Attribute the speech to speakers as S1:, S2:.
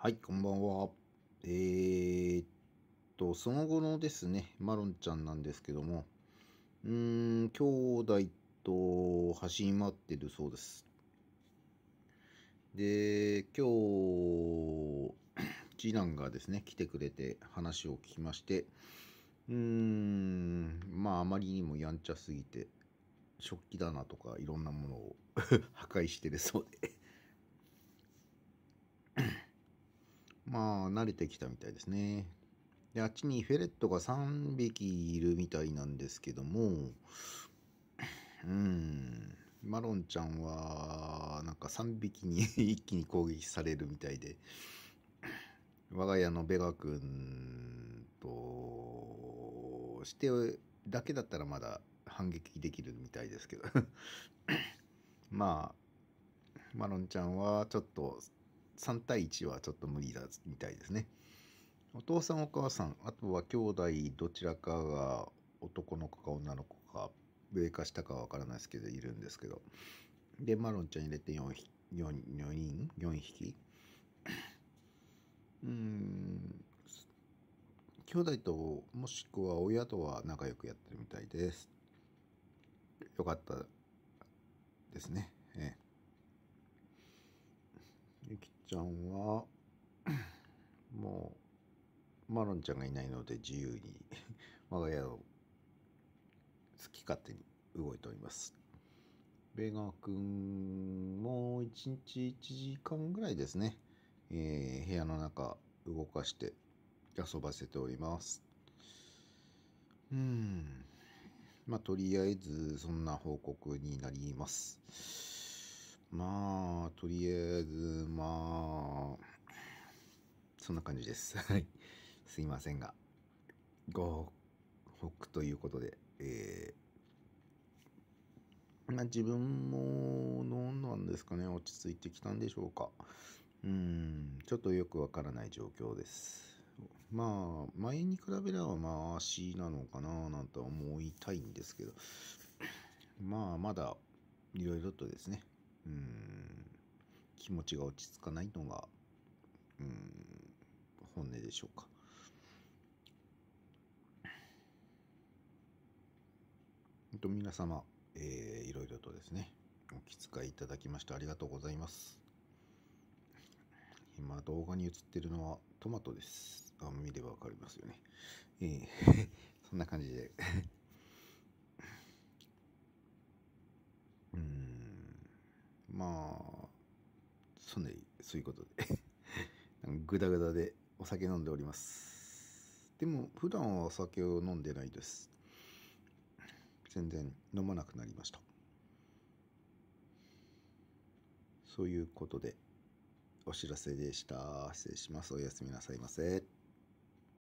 S1: はい、こんばんは。えー、っと、その後のですね、マロンちゃんなんですけども、うーん、兄弟と走り回ってるそうです。で、今日、次男がですね、来てくれて話を聞きまして、うーん、まあ、あまりにもやんちゃすぎて、食器棚とかいろんなものを 破壊してるそうでまあ、慣れてきたみたいですね。で、あっちにフェレットが3匹いるみたいなんですけども、うん、マロンちゃんは、なんか3匹に一気に攻撃されるみたいで、我が家のベガ君としてだけだったらまだ反撃できるみたいですけどまあマロンちゃんはちょっと3対1はちょっと無理だみたいですね。お父さんお母さん、あとは兄弟どちらかが男の子か女の子か上か下かわからないですけどいるんですけど。で、マロンちゃん入れて 4, 匹 4, 4人 ?4 匹うーん。兄弟ともしくは親とは仲良くやってるみたいです。よかったですね。ええちゃんはもうマロンちゃんがいないので自由に 我が家を好き勝手に動いておりますベガ君も1日1時間ぐらいですね、えー、部屋の中動かして遊ばせておりますうんまあとりあえずそんな報告になりますまあ、とりあえず、まあ、そんな感じです。はい。すいませんが、ご報くということで、えー、まあ自分も、どんなんですかね、落ち着いてきたんでしょうか。うん、ちょっとよくわからない状況です。まあ、前に比べればまあ、足なのかななんて思いたいんですけど、まあ、まだ、いろいろとですね、うん気持ちが落ち着かないのがうん本音でしょうか。と皆様、えー、いろいろとですね、お気遣いいただきましてありがとうございます。今、動画に映ってるのはトマトです。あ見ればわかりますよね。えー、そんな感じでまあ、そんで、そういうことでぐだぐグダグダでお酒飲んでおります。でも、普段はお酒を飲んでないです。全然飲まなくなりました。そういうことで、お知らせでした。失礼します。おやすみなさいませ。